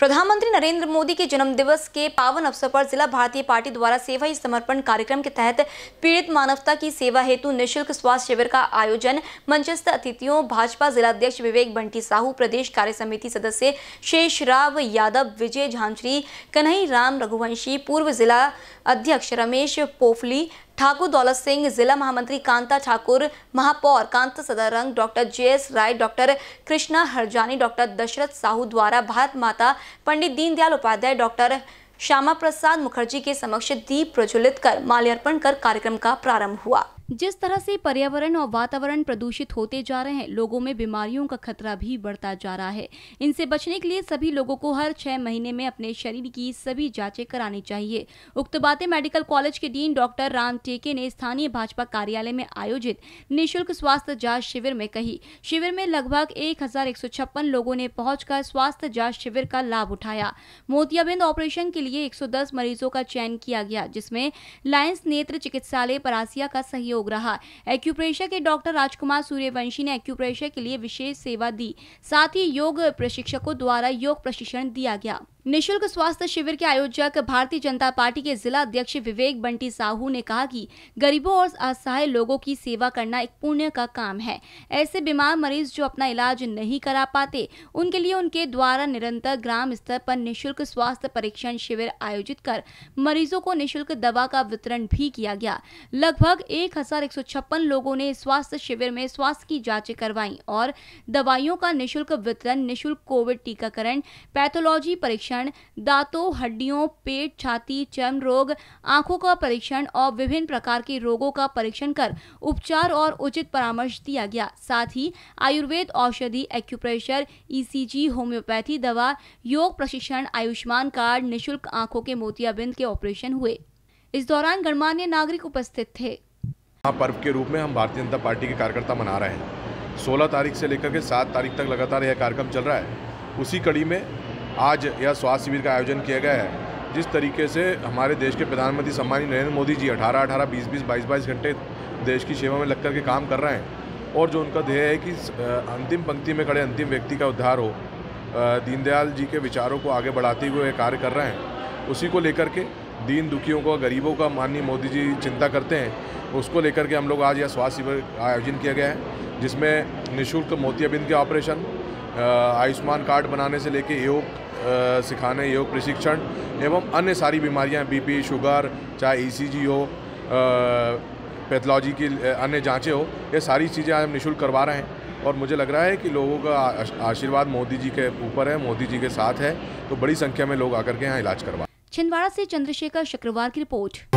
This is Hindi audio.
प्रधानमंत्री नरेंद्र मोदी के जन्म दिवस के पावन अवसर पर जिला भारतीय पार्टी द्वारा सेवा ही समर्पण कार्यक्रम के तहत पीड़ित मानवता की सेवा हेतु निःशुल्क स्वास्थ्य शिविर का आयोजन मंचस्थ अतिथियों भाजपा जिलाध्यक्ष विवेक बंटी साहू प्रदेश कार्य समिति सदस्य शेषराव यादव विजय झांझरी कन्हई राम रघुवंशी पूर्व जिला अध्यक्ष रमेश पोफली ठाकुर दौलत सिंह जिला महामंत्री कांता ठाकुर महापौर Kanta Sadarang doctor J S Rai doctor Krishna Harjani doctor Dashrath Sahu द्वारा भारत माता पंडित दीनदयाल उपाध्याय डॉक्टर श्यामा प्रसाद मुखर्जी के समक्ष दीप प्रज्वलित कर माल्यार्पण कर कार्यक्रम का प्रारंभ हुआ जिस तरह से पर्यावरण और वातावरण प्रदूषित होते जा रहे हैं लोगों में बीमारियों का खतरा भी बढ़ता जा रहा है इनसे बचने के लिए सभी लोगों को हर छह महीने में अपने शरीर की सभी जांचें करानी चाहिए उक्त बातें मेडिकल कॉलेज के डीन डॉक्टर राम टेके ने स्थानीय भाजपा कार्यालय में आयोजित निःशुल्क स्वास्थ्य जांच शिविर में कही शिविर में लगभग एक लोगों ने पहुँच स्वास्थ्य जांच शिविर का लाभ उठाया मोतियाबिंद ऑपरेशन के लिए एक मरीजों का चयन किया गया जिसमे लायंस नेत्र चिकित्सालय परासिया का सहयोग सहयोग रहा एक्यूप्रेशर के डॉक्टर राजकुमार सूर्यवंशी ने एक्यूप्रेशर के लिए विशेष सेवा दी साथ ही योग प्रशिक्षकों द्वारा योग प्रशिक्षण दिया गया निशुल्क स्वास्थ्य शिविर के आयोजक भारतीय जनता पार्टी के जिला अध्यक्ष विवेक बंटी साहू ने कहा कि गरीबों और असहाय लोगों की सेवा करना एक पुण्य का काम है ऐसे बीमार मरीज जो अपना इलाज नहीं करा पाते उनके लिए उनके द्वारा निरंतर ग्राम स्तर पर निशुल्क स्वास्थ्य परीक्षण शिविर आयोजित कर मरीजों को निःशुल्क दवा का वितरण भी किया गया लगभग एक लोगों ने स्वास्थ्य शिविर में स्वास्थ्य की जाँचें करवाई और दवाइयों का निःशुल्क वितरण निःशुल्क कोविड टीकाकरण पैथोलॉजी परीक्षण परीक्षण दांतों हड्डियों पेट छाती चर्म रोग आंखों का परीक्षण और विभिन्न प्रकार के रोगों का परीक्षण कर उपचार और उचित परामर्श दिया गया साथ ही आयुर्वेद औषधि एक्यूप्रेशर ईसीजी होम्योपैथी दवा योग प्रशिक्षण आयुष्मान कार्ड निःशुल्क आँखों के मोतियाबिंद के ऑपरेशन हुए इस दौरान गणमान्य नागरिक उपस्थित थे पर्व के रूप में हम भारतीय जनता पार्टी के कार्यकर्ता मना रहे हैं 16 तारीख से लेकर के 7 तारीख तक लगातार यह कार्यक्रम चल रहा है उसी कड़ी में आज यह स्वास्थ्य शिविर का आयोजन किया गया है जिस तरीके से हमारे देश के प्रधानमंत्री सम्मानी नरेंद्र मोदी जी 18 18 20 20 22 22 घंटे देश की सेवा में लग कर के काम कर रहे हैं और जो उनका ध्येय है कि अंतिम पंक्ति में खड़े अंतिम व्यक्ति का उद्धार हो दीनदयाल जी के विचारों को आगे बढ़ाते हुए कार्य कर रहे हैं उसी को लेकर के दीन दुखियों का गरीबों का माननीय मोदी जी चिंता करते हैं उसको लेकर के हम लोग आज यह स्वास्थ्य शिविर आयोजन किया गया है जिसमें निःशुल्क मोतियाबिंद के ऑपरेशन आयुष्मान कार्ड बनाने से लेके योग सिखाने योग प्रशिक्षण एवं अन्य सारी बीमारियां बीपी शुगर चाहे ईसीजी e हो पैथोलॉजी की अन्य जांचें हो ये सारी चीज़ें हम निःशुल्क करवा रहे हैं और मुझे लग रहा है कि लोगों का आशीर्वाद मोदी जी के ऊपर है मोदी जी के साथ है तो बड़ी संख्या में लोग आकर के यहाँ इलाज करवा छिंदवाड़ा से चंद्रशेखर शुक्रवार की रिपोर्ट